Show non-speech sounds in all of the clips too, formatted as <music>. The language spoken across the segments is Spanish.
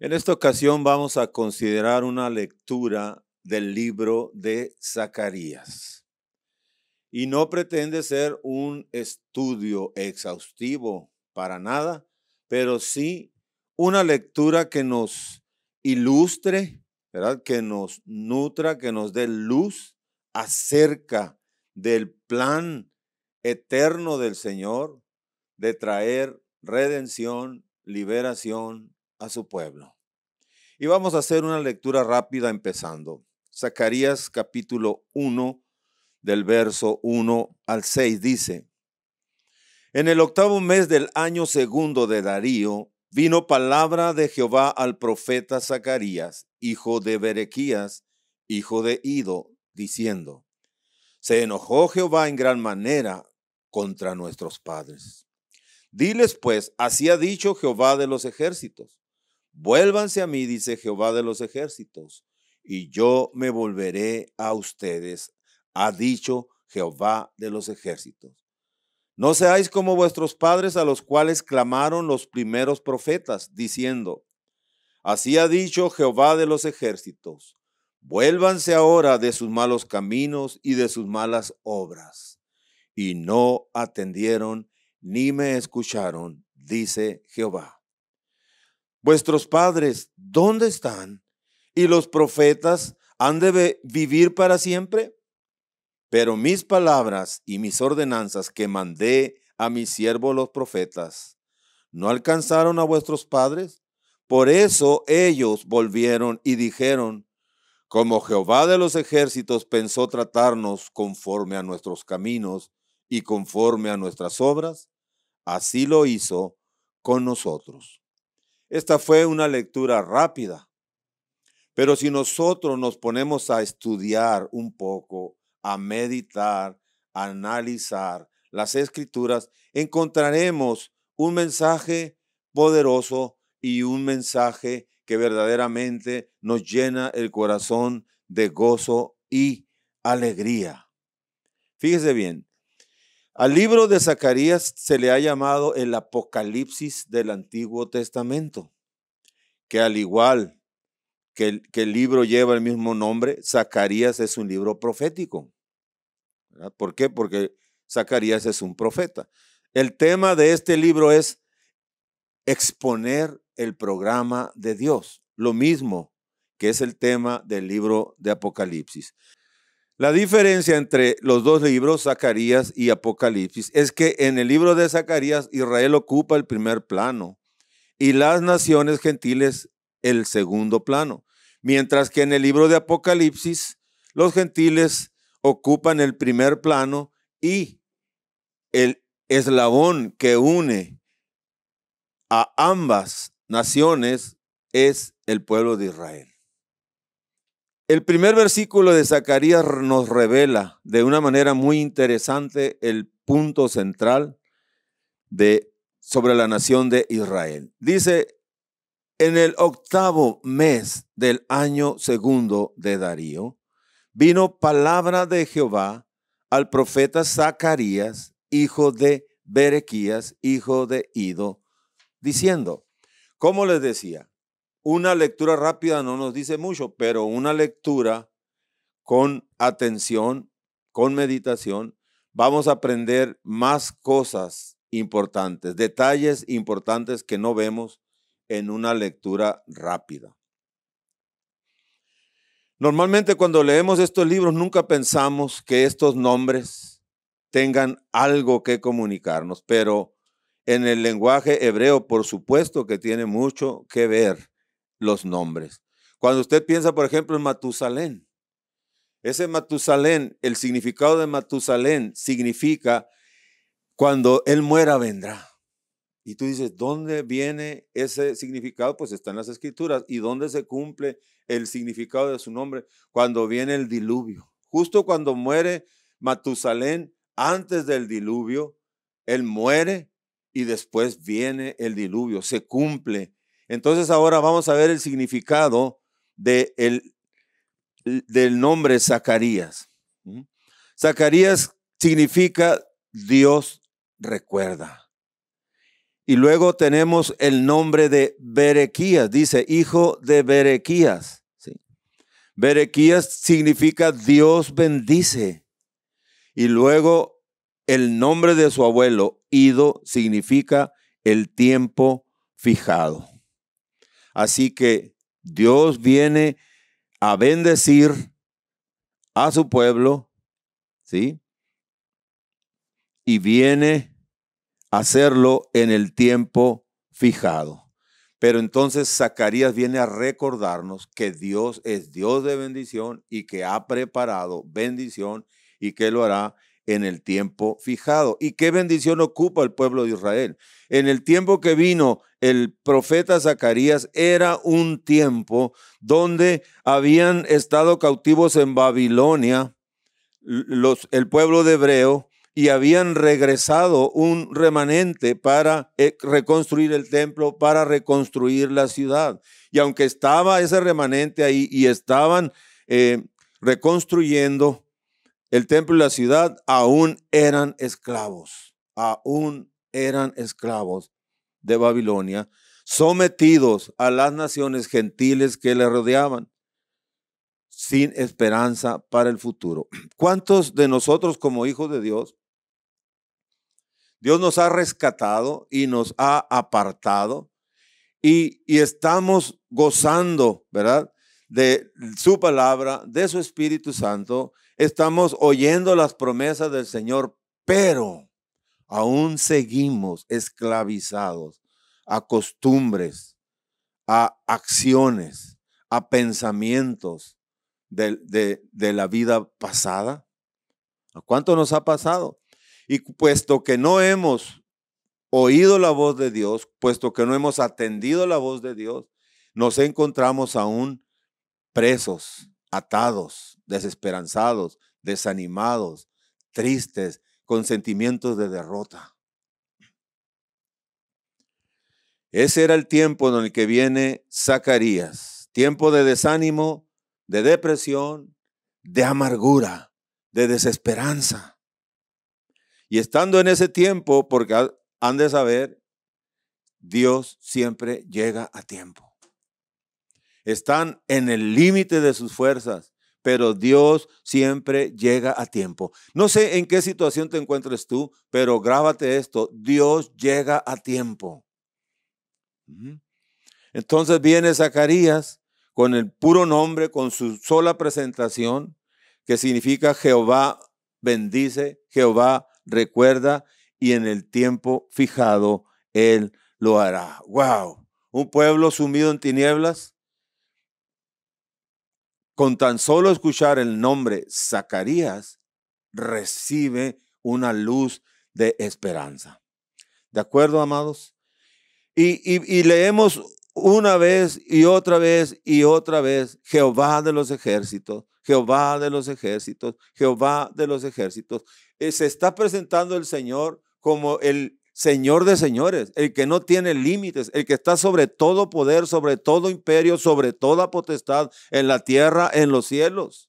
En esta ocasión vamos a considerar una lectura del libro de Zacarías. Y no pretende ser un estudio exhaustivo para nada, pero sí una lectura que nos ilustre, ¿verdad? que nos nutra, que nos dé luz acerca del plan eterno del Señor de traer redención, liberación a su pueblo. Y vamos a hacer una lectura rápida empezando. Zacarías capítulo 1 del verso 1 al 6 dice, En el octavo mes del año segundo de Darío vino palabra de Jehová al profeta Zacarías, hijo de Berequías, hijo de Ido, diciendo, Se enojó Jehová en gran manera contra nuestros padres. Diles pues, así ha dicho Jehová de los ejércitos Vuélvanse a mí, dice Jehová de los ejércitos, y yo me volveré a ustedes, ha dicho Jehová de los ejércitos. No seáis como vuestros padres a los cuales clamaron los primeros profetas, diciendo, Así ha dicho Jehová de los ejércitos, vuélvanse ahora de sus malos caminos y de sus malas obras. Y no atendieron ni me escucharon, dice Jehová vuestros padres, ¿dónde están? ¿Y los profetas han de vivir para siempre? Pero mis palabras y mis ordenanzas que mandé a mis siervos los profetas, ¿no alcanzaron a vuestros padres? Por eso ellos volvieron y dijeron, como Jehová de los ejércitos pensó tratarnos conforme a nuestros caminos y conforme a nuestras obras, así lo hizo con nosotros. Esta fue una lectura rápida. Pero si nosotros nos ponemos a estudiar un poco, a meditar, a analizar las escrituras, encontraremos un mensaje poderoso y un mensaje que verdaderamente nos llena el corazón de gozo y alegría. Fíjese bien, al libro de Zacarías se le ha llamado el Apocalipsis del Antiguo Testamento, que al igual que el, que el libro lleva el mismo nombre, Zacarías es un libro profético. ¿Por qué? Porque Zacarías es un profeta. El tema de este libro es exponer el programa de Dios, lo mismo que es el tema del libro de Apocalipsis. La diferencia entre los dos libros, Zacarías y Apocalipsis, es que en el libro de Zacarías Israel ocupa el primer plano y las naciones gentiles el segundo plano, mientras que en el libro de Apocalipsis los gentiles ocupan el primer plano y el eslabón que une a ambas naciones es el pueblo de Israel. El primer versículo de Zacarías nos revela de una manera muy interesante el punto central sobre la nación de Israel. Dice, en el octavo mes del año segundo de Darío, vino palabra de Jehová al profeta Zacarías, hijo de Berequías, hijo de Ido, diciendo, ¿cómo les decía, una lectura rápida no nos dice mucho, pero una lectura con atención, con meditación, vamos a aprender más cosas importantes, detalles importantes que no vemos en una lectura rápida. Normalmente cuando leemos estos libros nunca pensamos que estos nombres tengan algo que comunicarnos, pero en el lenguaje hebreo por supuesto que tiene mucho que ver los nombres. Cuando usted piensa, por ejemplo, en Matusalén, ese Matusalén, el significado de Matusalén significa cuando él muera vendrá. Y tú dices, ¿dónde viene ese significado? Pues está en las escrituras. ¿Y dónde se cumple el significado de su nombre? Cuando viene el diluvio. Justo cuando muere Matusalén, antes del diluvio, él muere y después viene el diluvio. Se cumple entonces ahora vamos a ver el significado del nombre Zacarías. Zacarías significa Dios recuerda. Y luego tenemos el nombre de Berequías, dice hijo de Berequías. Berequías significa Dios bendice. Y luego el nombre de su abuelo, Ido, significa el tiempo fijado. Así que Dios viene a bendecir a su pueblo, ¿sí? Y viene a hacerlo en el tiempo fijado. Pero entonces Zacarías viene a recordarnos que Dios es Dios de bendición y que ha preparado bendición y que lo hará en el tiempo fijado. ¿Y qué bendición ocupa el pueblo de Israel? En el tiempo que vino el profeta Zacarías era un tiempo donde habían estado cautivos en Babilonia los, el pueblo de Hebreo y habían regresado un remanente para eh, reconstruir el templo, para reconstruir la ciudad. Y aunque estaba ese remanente ahí y estaban eh, reconstruyendo, el templo y la ciudad aún eran esclavos, aún eran esclavos de Babilonia, sometidos a las naciones gentiles que le rodeaban, sin esperanza para el futuro. <clears throat> ¿Cuántos de nosotros como hijos de Dios, Dios nos ha rescatado y nos ha apartado y, y estamos gozando, ¿verdad? De su palabra, de su Espíritu Santo estamos oyendo las promesas del Señor, pero aún seguimos esclavizados a costumbres, a acciones, a pensamientos de, la vida pasada. ¿A cuánto nos ha pasado? Y puesto que no hemos oído la voz de Dios, puesto que no hemos atendido la voz de Dios, nos encontramos aún presos atados, desesperanzados, desanimados, tristes, con sentimientos de derrota. Ese era el tiempo en el que viene Zacarías, tiempo de desánimo, de depresión, de amargura, de desesperanza. Y estando en ese tiempo, porque han de saber, Dios siempre llega a tiempo están en el límite de sus fuerzas, pero Dios siempre llega a tiempo. No sé en qué situación te encuentres tú, pero grábate esto, Dios llega a tiempo. Entonces viene Zacarías con el puro nombre, con su sola presentación, que significa Jehová bendice, Jehová recuerda y en el tiempo fijado Él lo hará. ¡Wow! Un pueblo sumido en tinieblas, con tan solo escuchar el nombre Zacarías, recibe una luz de esperanza. ¿De acuerdo, amados? Y, leemos una vez y otra vez y otra vez, Jehová de los ejércitos, Jehová de los ejércitos, Jehová de los ejércitos. Eh, se está presentando el Señor como el Señor de señores, el que no tiene límites, el que está sobre todo poder, sobre todo imperio, sobre toda potestad en la tierra, en los cielos,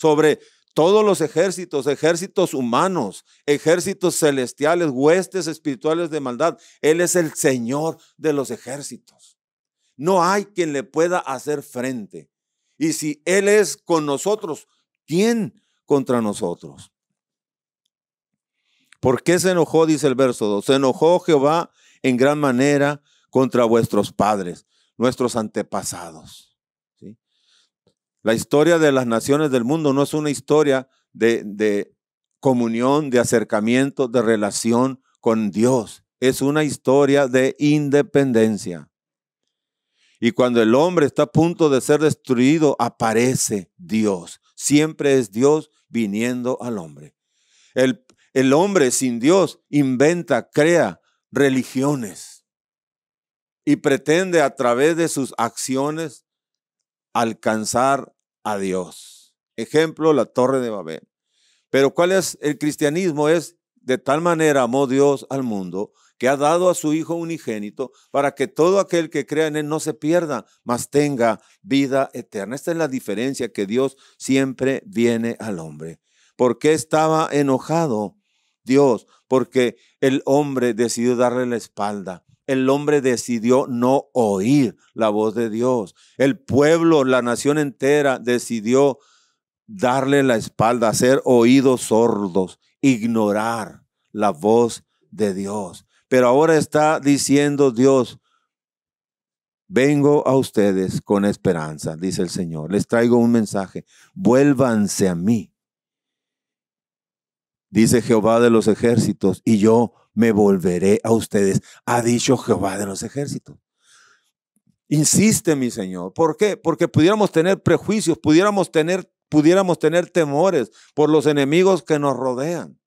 sobre todos los ejércitos, ejércitos humanos, ejércitos celestiales, huestes espirituales de maldad. Él es el Señor de los ejércitos. No hay quien le pueda hacer frente. Y si Él es con nosotros, ¿quién contra nosotros? ¿Por qué se enojó? Dice el verso 2. Se enojó Jehová en gran manera contra vuestros padres, nuestros antepasados. La historia de las naciones del mundo no es una historia de, de comunión, de acercamiento, de relación con Dios. Es una historia de independencia. Y cuando el hombre está a punto de ser destruido, aparece Dios. Siempre es Dios viniendo al hombre. El el hombre sin Dios inventa, crea religiones y pretende a través de sus acciones alcanzar a Dios. Ejemplo, la torre de Babel. Pero ¿cuál es el cristianismo? Es de tal manera amó Dios al mundo que ha dado a su Hijo unigénito para que todo aquel que crea en Él no se pierda, mas tenga vida eterna. Esta es la diferencia que Dios siempre viene al hombre. ¿Por qué estaba enojado Dios, porque el hombre decidió darle la espalda. El hombre decidió no oír la voz de Dios. El pueblo, la nación entera decidió darle la espalda, hacer oídos sordos, ignorar la voz de Dios. Pero ahora está diciendo Dios, vengo a ustedes con esperanza, dice el Señor. Les traigo un mensaje. Vuélvanse a mí dice Jehová de los ejércitos, y yo me volveré a ustedes, ha dicho Jehová de los ejércitos. Insiste, mi Señor. ¿Por qué? Porque pudiéramos tener prejuicios, pudiéramos tener, pudiéramos tener temores por los enemigos que nos rodean,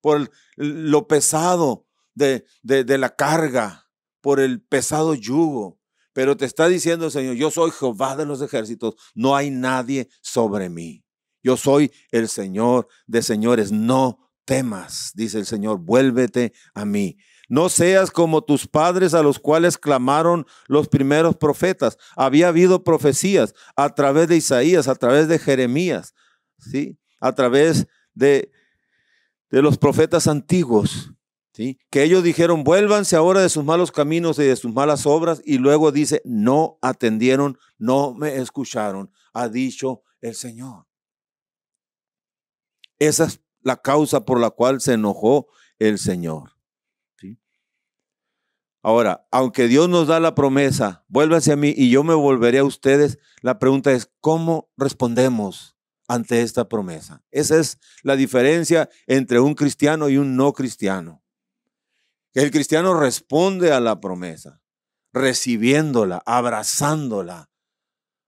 por lo pesado de, de la carga, por el pesado yugo. Pero te está diciendo el Señor, yo soy Jehová de los ejércitos, no hay nadie sobre mí. Yo soy el Señor de señores. No temas, dice el Señor, vuélvete a mí. No seas como tus padres a los cuales clamaron los primeros profetas. Había habido profecías a través de Isaías, a través de Jeremías, ¿sí? a través de, de los profetas antiguos. ¿Sí? que ellos dijeron, vuélvanse ahora de sus malos caminos y de sus malas obras, y luego dice, no atendieron, no me escucharon, ha dicho el Señor. Esa es la causa por la cual se enojó el Señor. Ahora, aunque Dios nos da la promesa, vuélvase a mí y yo me volveré a ustedes, la pregunta es, ¿cómo respondemos ante esta promesa? Esa es la diferencia entre un cristiano y un no cristiano. El cristiano responde a la promesa, recibiéndola, abrazándola,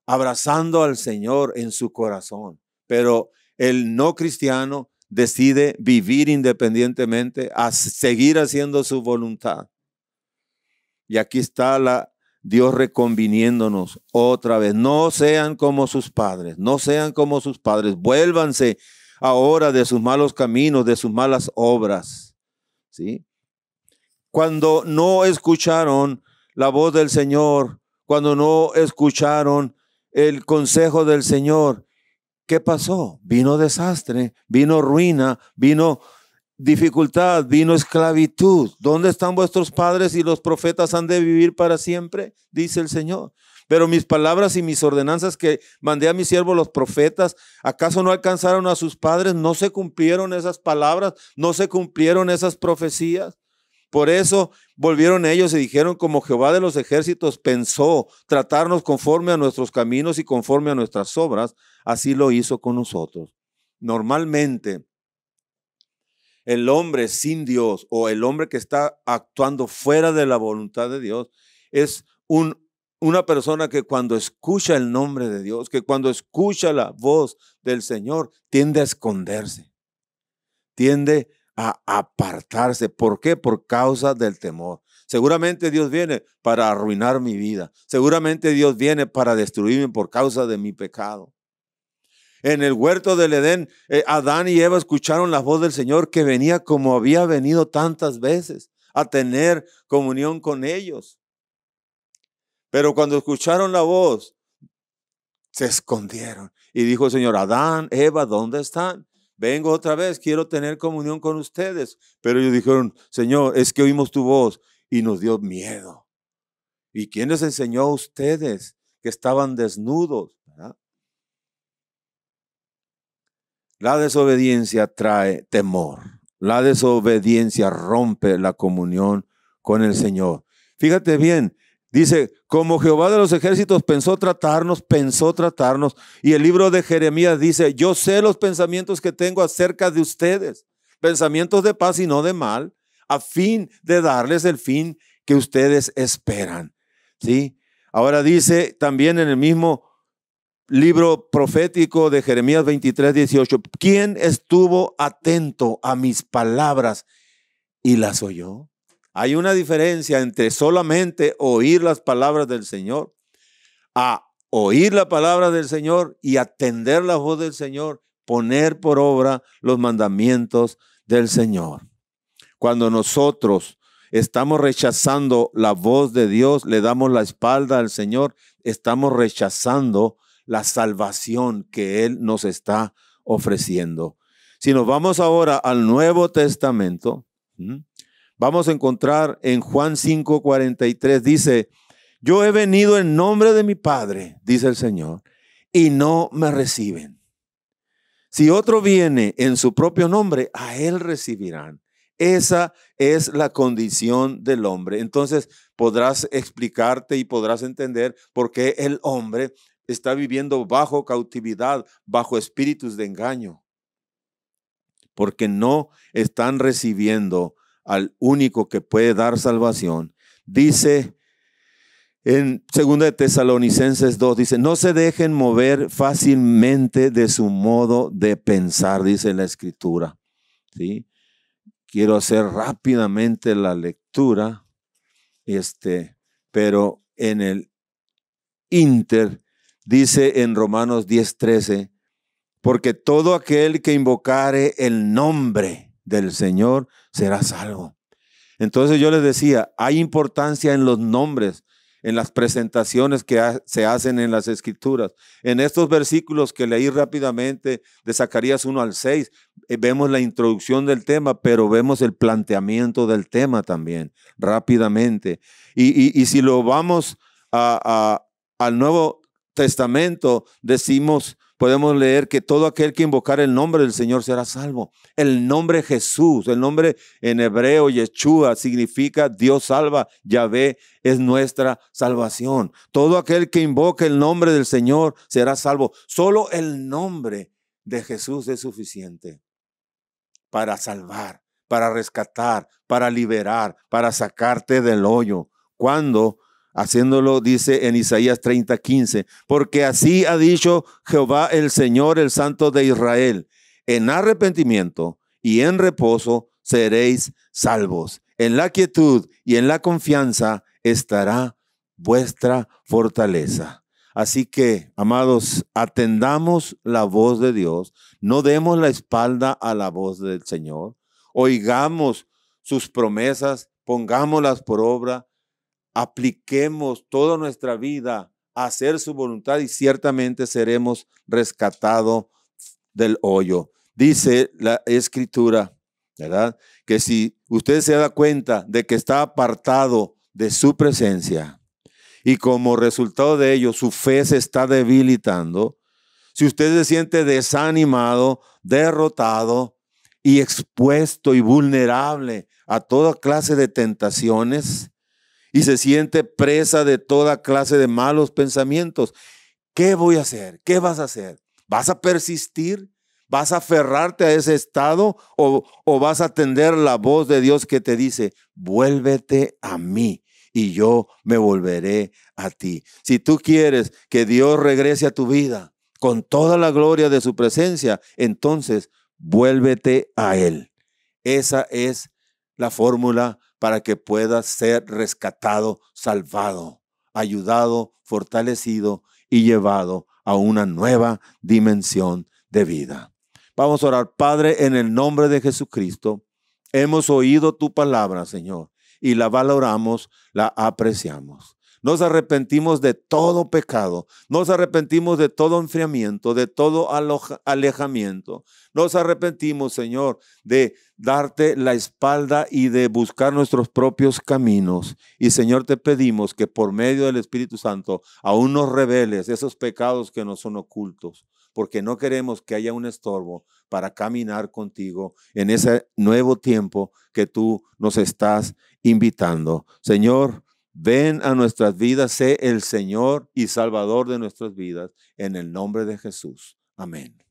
abrazando al Señor en su corazón. Pero el no cristiano decide vivir independientemente, a seguir haciendo su voluntad. Y aquí está la, Dios reconviniéndonos otra vez. No sean como sus padres, no sean como sus padres. Vuélvanse ahora de sus malos caminos, de sus malas obras. ¿Sí? Cuando no escucharon la voz del Señor, cuando no escucharon el consejo del Señor, ¿Qué pasó? Vino desastre, vino ruina, vino dificultad, vino esclavitud. ¿Dónde están vuestros padres y los profetas han de vivir para siempre? Dice el Señor. Pero mis palabras y mis ordenanzas que mandé a mis siervos los profetas, ¿acaso no alcanzaron a sus padres? ¿No se cumplieron esas palabras? ¿No se cumplieron esas profecías? Por eso volvieron ellos y dijeron, como Jehová de los ejércitos pensó tratarnos conforme a nuestros caminos y conforme a nuestras obras, así lo hizo con nosotros. Normalmente, el hombre sin Dios o el hombre que está actuando fuera de la voluntad de Dios es una persona que cuando escucha el nombre de Dios, que cuando escucha la voz del Señor, tiende a esconderse, tiende a a apartarse. ¿Por qué? Por causa del temor. Seguramente Dios viene para arruinar mi vida. Seguramente Dios viene para destruirme por causa de mi pecado. En el huerto del Edén, eh, Adán y Eva escucharon la voz del Señor que venía como había venido tantas veces a tener comunión con ellos. Pero cuando escucharon la voz, se escondieron. Y dijo el Señor, Adán, Eva, ¿dónde están? vengo otra vez, quiero tener comunión con ustedes. Pero ellos dijeron, Señor, es que oímos tu voz y nos dio miedo. ¿Y quién les enseñó a ustedes que estaban desnudos? La desobediencia trae temor. La desobediencia rompe la comunión con el Señor. Fíjate bien, Dice, como Jehová de los ejércitos pensó tratarnos, pensó tratarnos. Y el libro de Jeremías dice, yo sé los pensamientos que tengo acerca de ustedes, pensamientos de paz y no de mal, a fin de darles el fin que ustedes esperan. ¿Sí? Ahora dice también en el mismo libro profético de Jeremías 23, 18, ¿quién estuvo atento a mis palabras y las oyó? Hay una diferencia entre solamente oír las palabras del Señor a oír la palabra del Señor y atender la voz del Señor, poner por obra los mandamientos del Señor. Cuando nosotros estamos rechazando la voz de Dios, le damos la espalda al Señor, estamos rechazando la salvación que Él nos está ofreciendo. Si nos vamos ahora al Nuevo Testamento, vamos a encontrar en Juan 5:43, dice, yo he venido en nombre de mi Padre, dice el Señor, y no me reciben. Si otro viene en su propio nombre, a él recibirán. Esa es la condición del hombre. Entonces podrás explicarte y podrás entender por qué el hombre está viviendo bajo cautividad, bajo espíritus de engaño. Porque no están recibiendo al único que puede dar salvación, dice en 2 de Tesalonicenses 2, dice, no se dejen mover fácilmente de su modo de pensar, dice la escritura. ¿Sí? Quiero hacer rápidamente la lectura, este, pero en el inter dice en Romanos 10:13, porque todo aquel que invocare el nombre del Señor será salvo. Entonces yo les decía, hay importancia en los nombres, en las presentaciones que se hacen en las escrituras. En estos versículos que leí rápidamente de Zacarías 1 al 6, eh, vemos la introducción del tema, pero vemos el planteamiento del tema también rápidamente. Y, si lo vamos al Nuevo Testamento, decimos podemos leer que todo aquel que invocar el nombre del Señor será salvo. El nombre Jesús, el nombre en hebreo Yeshua significa Dios salva, Yahvé es nuestra salvación. Todo aquel que invoque el nombre del Señor será salvo. Solo el nombre de Jesús es suficiente para salvar, para rescatar, para liberar, para sacarte del hoyo. Cuando haciéndolo, dice en Isaías 30, 15, porque así ha dicho Jehová el Señor, el Santo de Israel, en arrepentimiento y en reposo seréis salvos. En la quietud y en la confianza estará vuestra fortaleza. Así que, amados, atendamos la voz de Dios, no demos la espalda a la voz del Señor, oigamos sus promesas, pongámoslas por obra, apliquemos toda nuestra vida a hacer su voluntad y ciertamente seremos rescatados del hoyo. Dice la escritura, ¿verdad? Que si usted se da cuenta de que está apartado de su presencia y como resultado de ello su fe se está debilitando, si usted se siente desanimado, derrotado y expuesto y vulnerable a toda clase de tentaciones, y se siente presa de toda clase de malos pensamientos. ¿Qué voy a hacer? ¿Qué vas a hacer? ¿Vas a persistir? ¿Vas a aferrarte a ese estado o, vas a atender la voz de Dios que te dice, vuélvete a mí y yo me volveré a ti? Si tú quieres que Dios regrese a tu vida con toda la gloria de su presencia, entonces vuélvete a Él. Esa es la fórmula para que puedas ser rescatado, salvado, ayudado, fortalecido y llevado a una nueva dimensión de vida. Vamos a orar, Padre, en el nombre de Jesucristo. Hemos oído tu palabra, Señor, y la valoramos, la apreciamos. Nos arrepentimos de todo pecado, nos arrepentimos de todo enfriamiento, de todo alejamiento. Nos arrepentimos, Señor, de darte la espalda y de buscar nuestros propios caminos. Y Señor, te pedimos que por medio del Espíritu Santo aún nos reveles esos pecados que nos son ocultos, porque no queremos que haya un estorbo para caminar contigo en ese nuevo tiempo que tú nos estás invitando. Señor, Ven a nuestras vidas, sé el Señor y Salvador de nuestras vidas, en el nombre de Jesús. Amén.